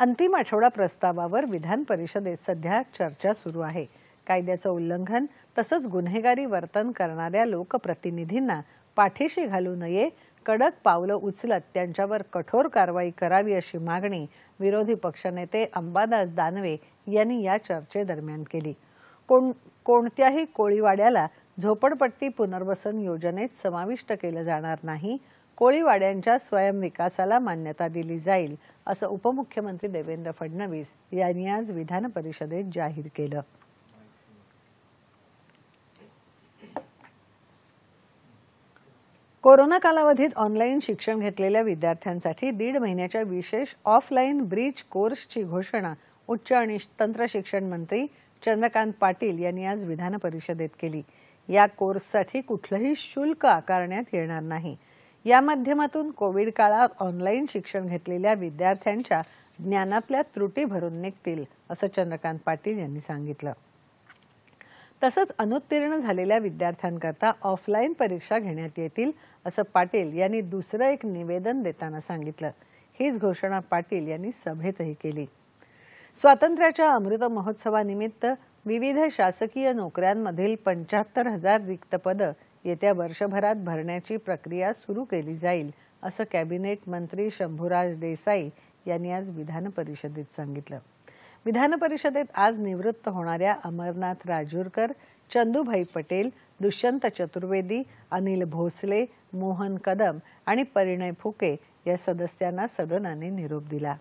अंतिम आठवडा प्रस्तावावर विधान परिषदेत सध्या चर्चा सुरू आहे कायद्याचं उल्लंघन तसंच गुन्हेगारी वर्तन करणाऱ्या लोकप्रतिनिधींना पाठीशी घालू नये कडक पावलं उचलत त्यांच्यावर कठोर कारवाई करावी अशी मागणी विरोधी पक्षनेते अंबादास दानवे यांनी या चर्चेदरम्यान केली कोण कोणत्याही कोळीवाड्याला झोपडपट्टी पुनर्वसन योजनेत समाविष्ट केलं जाणार नाही कोळीवाड्यांच्या स्वयंविकासाला मान्यता दिली जाईल असं उपमुख्यमंत्री देवेंद्र फडणवीस यांनी आज विधान परिषदेत जाहीर केलं कोरोना कालावधीत ऑनलाईन शिक्षण घेतलेल्या विद्यार्थ्यांसाठी दीड महिन्याच्या विशेष ऑफलाईन ब्रिज कोर्सची घोषणा उच्च आणि तंत्र शिक्षण मंत्री चंद्रकांत पाटील यांनी आज विधान परिषदेत केली या कोर्ससाठी कुठलंही शुल्क आकारण्यात येणार नाही या माध्यमातून कोविड काळात ऑनलाईन शिक्षण घेतलेल्या विद्यार्थ्यांच्या ज्ञानातल्या त्रुटी भरून निघतील असं चंद्रकांत पाटील यांनी सांगितलं तसंच अनुत्तीर्ण झालेल्या विद्यार्थ्यांकरता ऑफलाईन परीक्षा घेण्यात येतील असं पाटील यांनी दुसरं एक निवेदन देताना सांगितलं हीच घोषणा पाटील यांनी सभेतही केली स्वातंत्र्याच्या अमृत महोत्सवानिमित्त विविध शासकीय नोकऱ्यांमधील पंच्याहत्तर हजार रिक्त पदं येत्या वर्षभरात भरण्याची प्रक्रिया सुरू केली जाईल असं कॅबिनेट मंत्री शंभूराज देसाई यांनी आज विधान परिषदेत सांगितलं विधान परिषदेत आज निवृत्त होणाऱ्या अमरनाथ राजूरकर चंदूभाई पटेल दुष्यंत चतुर्वेदी अनिल भोसले मोहन कदम आणि परिणय फुके या सदस्यांना सदनाने निरोप दिला